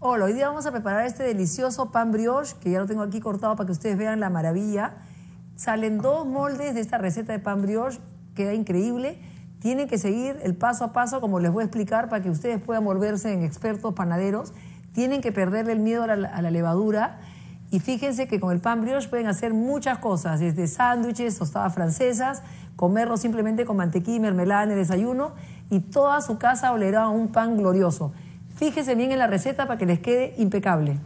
Hola, hoy día vamos a preparar este delicioso pan brioche, que ya lo tengo aquí cortado para que ustedes vean la maravilla. Salen dos moldes de esta receta de pan brioche, queda increíble. Tienen que seguir el paso a paso, como les voy a explicar, para que ustedes puedan volverse en expertos panaderos. Tienen que perderle el miedo a la, levadura. Y fíjense que con el pan brioche pueden hacer muchas cosas, desde sándwiches, tostadas francesas, comerlo simplemente con mantequilla y mermelada en el desayuno, y toda su casa olerá a un pan glorioso. Fíjense bien en la receta para que les quede impecable.